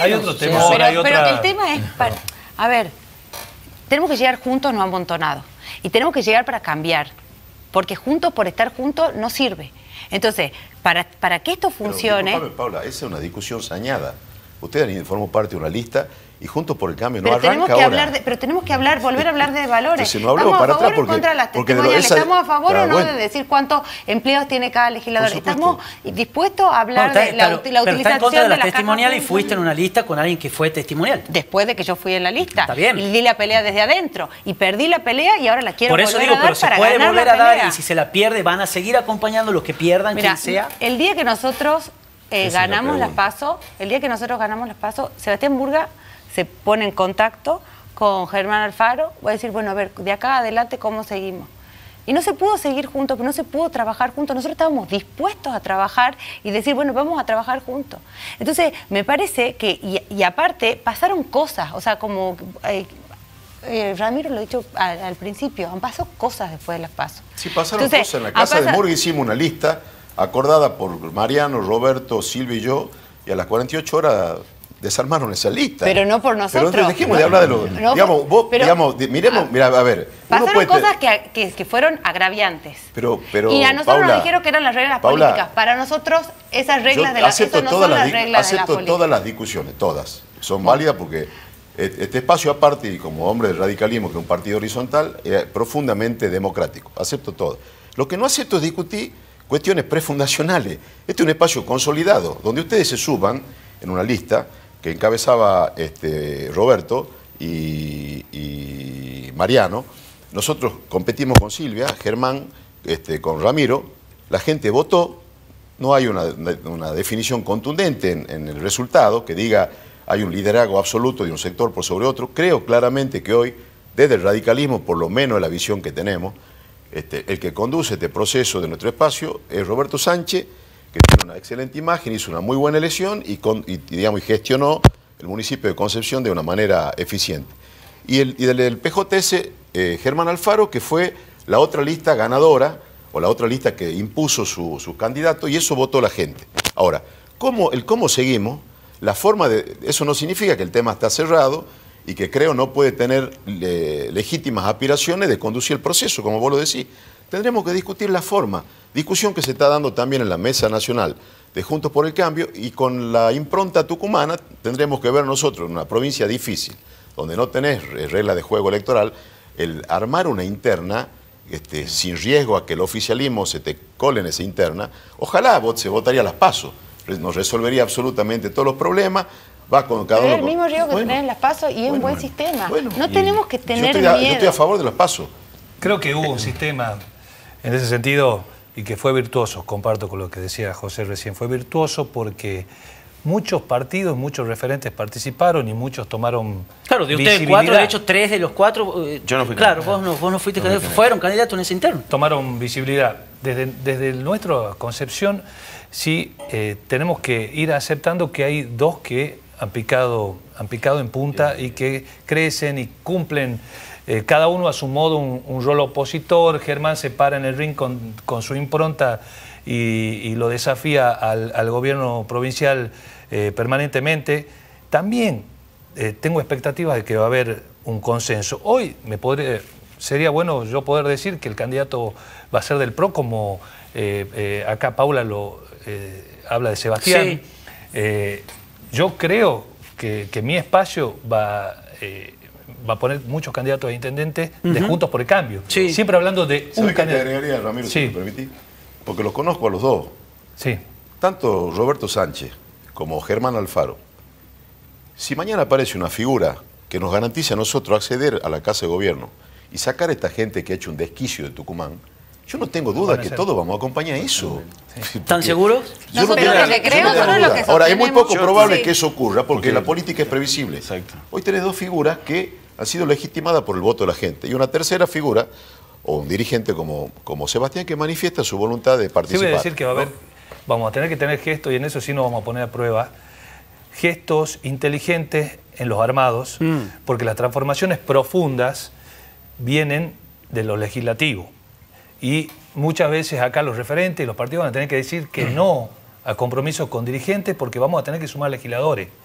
Hay otros temas Pero, el tema es, a ver, tenemos que llegar juntos, no amontonados. Y tenemos que llegar para cambiar. Porque juntos, por estar juntos, no sirve. Entonces, para, para que esto funcione... Paula, esa es una discusión sañada. Ustedes han parte de una lista y Juntos por el Cambio. Pero no tenemos que hablar pero tenemos que hablar, volver a hablar de valores. Si no ¿Estamos para a favor o contra las testimoniales? ¿Estamos a favor o no de decir cuántos empleos tiene cada legislador? ¿Estamos dispuestos a hablar de la, utilización en contra de, la testimoniales y fuiste en una lista con alguien que fue testimonial? Después de que yo fui en la lista. Está bien. Y di la pelea desde adentro. Y perdí la pelea y ahora la quiero volver a dar Por eso digo, pero se puede volver a dar y si se la pierde van a seguir acompañando los que pierdan, quien sea. El día que nosotros eh, ganamos las PASO, el día que nosotros ganamos las PASO, Sebastián Burga se pone en contacto con Germán Alfaro, voy a decir, bueno, a ver, de acá adelante, ¿cómo seguimos? Y no se pudo seguir juntos, no se pudo trabajar juntos. Nosotros estábamos dispuestos a trabajar y decir, bueno, vamos a trabajar juntos. Entonces, me parece que, y, aparte, pasaron cosas, o sea, como eh, eh, Ramiro lo ha dicho al, principio, han pasado cosas después de las pasos. Sí, pasaron cosas. En la casa de Murgui hicimos una lista acordada por Mariano, Roberto, Silvia y yo, y a las 48 horas desarmaron esa lista. Pero no por nosotros. Pero dejemos de hablar de lo... digamos, miremos, ah, mira, a ver. Pasaron cosas que, fueron agraviantes. Pero, pero, y a nosotros nos dijeron que eran las reglas políticas. Para nosotros, esas reglas de la política son las, reglas acepto todas las discusiones, todas. Son válidas porque e, este espacio aparte, y como hombre del radicalismo, que es un partido horizontal, es profundamente democrático. Acepto todo. Lo que no acepto es discutir cuestiones prefundacionales. Este es un espacio consolidado, donde ustedes se suban en una lista que encabezaba este, Roberto y, Mariano, nosotros competimos con Silvia, Germán, este, con Ramiro, la gente votó, no hay una, definición contundente en, el resultado que diga hay un liderazgo absoluto de un sector por sobre otro. Creo claramente que hoy, desde el radicalismo, por lo menos la visión que tenemos, este, el que conduce este proceso de nuestro espacio es Roberto Sánchez, que tiene una excelente imagen, hizo una muy buena elección y, digamos, gestionó el municipio de Concepción de una manera eficiente. Y, el, y del, eh, Germán Alfaro, que fue la otra lista ganadora o la otra lista que impuso su, su candidato y eso votó la gente. Ahora, ¿cómo, el cómo seguimos, la forma de... Eso no significa que el tema está cerrado y que creo no puede tener eh, legítimas aspiraciones de conducir el proceso, como vos lo decís. Tendremos que discutir la forma, discusión que se está dando también en la Mesa Nacional de Juntos por el Cambio y con la impronta tucumana tendremos que ver nosotros, en una provincia difícil, donde no tenés regla de juego electoral, el armar una interna este, sin riesgo a que el oficialismo se te cole en esa interna, ojalá se votaría las pasos, nos resolvería absolutamente todos los problemas, va con cada uno. el mismo riesgo que tener las pasos y es un buen sistema. no tenemos que tener miedo. Yo estoy a favor de las pasos. Creo que hubo un sistema en ese sentido, y que fue virtuoso, comparto con lo que decía José recién, fue virtuoso porque muchos partidos, muchos referentes participaron y muchos tomaron. Claro, de ustedes cuatro, de hecho tres de los cuatro. Eh, Yo no fui Claro, vos no, vos no fuiste fueron candidatos en ese interno. Tomaron visibilidad. Desde, nuestra concepción, sí eh, tenemos que ir aceptando que hay dos que han picado, han picado en punta y que crecen y cumplen eh, cada uno a su modo un, rol opositor, Germán se para en el ring con, su impronta y, lo desafía al, gobierno provincial eh, permanentemente, también eh, tengo expectativas de que va a haber un consenso. Hoy me sería bueno yo poder decir que el candidato va a ser del PRO, como acá Paula lo habla de Sebastián. yo creo que, que, mi espacio va va a poner muchos candidatos a intendentes de Juntos por el Cambio. Sí. Siempre hablando de un candidato. agregaría, Ramiro, si me permitís? Porque los conozco a los dos. Sí. Tanto Roberto Sánchez como Germán Alfaro. Si mañana aparece una figura que nos garantice a nosotros acceder a la Casa de Gobierno y sacar a esta gente que ha hecho un desquicio de Tucumán, yo no tengo duda que todos vamos a acompañar eso. ¿Están seguros? Yo no Ahora, es muy poco probable que eso ocurra porque la política es previsible. exacto Hoy tenés dos figuras que ha sido legitimada por el voto de la gente. Y una tercera figura, o un dirigente como, como Sebastián, que manifiesta su voluntad de participar. Sí, voy a decir que va a haber, vamos a tener que tener gestos, y en eso sí nos vamos a poner a prueba, gestos inteligentes en los armados, mm. porque las transformaciones profundas vienen de lo legislativo. Y muchas veces acá los referentes y los partidos van a tener que decir que no a compromisos con dirigentes porque vamos a tener que sumar legisladores.